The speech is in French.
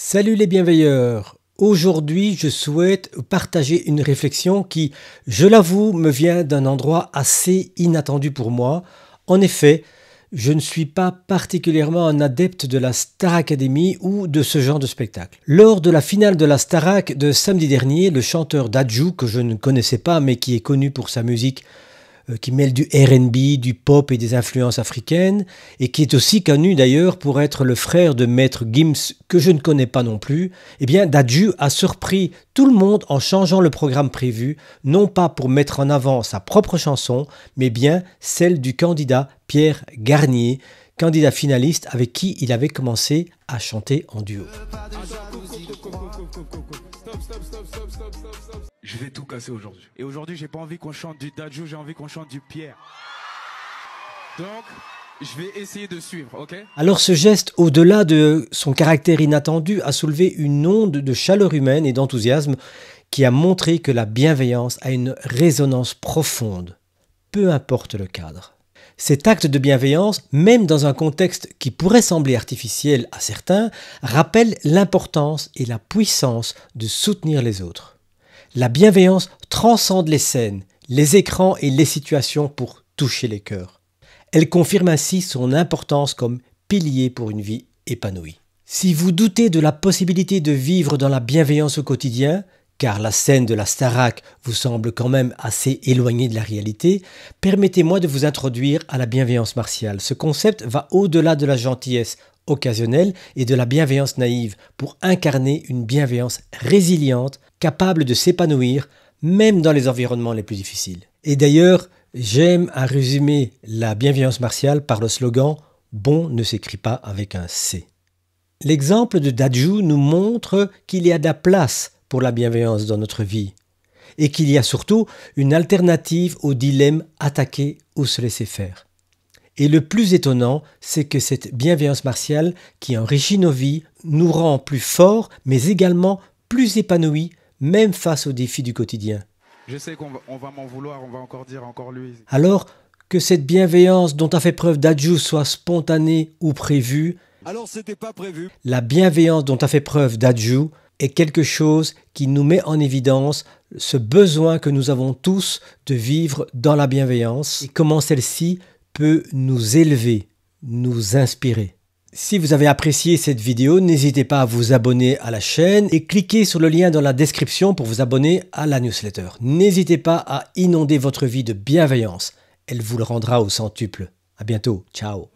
Salut les bienveilleurs Aujourd'hui, je souhaite partager une réflexion qui, je l'avoue, me vient d'un endroit assez inattendu pour moi. En effet, je ne suis pas particulièrement un adepte de la Star Academy ou de ce genre de spectacle. Lors de la finale de la Starac de samedi dernier, le chanteur Dadju, que je ne connaissais pas mais qui est connu pour sa musique qui mêle du RB, du pop et des influences africaines, et qui est aussi connu d'ailleurs pour être le frère de Maître Gims, que je ne connais pas non plus, eh bien Dadju a surpris tout le monde en changeant le programme prévu, non pas pour mettre en avant sa propre chanson, mais bien celle du candidat Pierre Garnier, candidat finaliste avec qui il avait commencé à chanter en duo. Je vais tout casser aujourd'hui. Et aujourd'hui, j'ai pas envie qu'on chante du Dajou, j'ai envie qu'on chante du Pierre. Donc, je vais essayer de suivre, ok Alors ce geste, au-delà de son caractère inattendu, a soulevé une onde de chaleur humaine et d'enthousiasme qui a montré que la bienveillance a une résonance profonde, peu importe le cadre. Cet acte de bienveillance, même dans un contexte qui pourrait sembler artificiel à certains, rappelle l'importance et la puissance de soutenir les autres. La bienveillance transcende les scènes, les écrans et les situations pour toucher les cœurs. Elle confirme ainsi son importance comme pilier pour une vie épanouie. Si vous doutez de la possibilité de vivre dans la bienveillance au quotidien, car la scène de la Starak vous semble quand même assez éloignée de la réalité, permettez-moi de vous introduire à la bienveillance martiale. Ce concept va au-delà de la gentillesse occasionnelle et de la bienveillance naïve pour incarner une bienveillance résiliente, capable de s'épanouir même dans les environnements les plus difficiles. Et d'ailleurs, j'aime à résumer la bienveillance martiale par le slogan Bon ne s'écrit pas avec un C. L'exemple de Daju nous montre qu'il y a de la place pour la bienveillance dans notre vie et qu'il y a surtout une alternative au dilemme attaquer ou se laisser faire. Et le plus étonnant, c'est que cette bienveillance martiale qui enrichit nos vies nous rend plus forts, mais également plus épanouis, même face aux défis du quotidien. Je sais va, on va encore dire encore lui. Alors, que cette bienveillance dont a fait preuve Dadju soit spontanée ou prévue, La bienveillance dont a fait preuve Dadju est quelque chose qui nous met en évidence ce besoin que nous avons tous de vivre dans la bienveillance et comment celle-ci nous élever, nous inspirer. Si vous avez apprécié cette vidéo, n'hésitez pas à vous abonner à la chaîne et cliquez sur le lien dans la description pour vous abonner à la newsletter. N'hésitez pas à inonder votre vie de bienveillance. Elle vous le rendra au centuple. À bientôt. Ciao.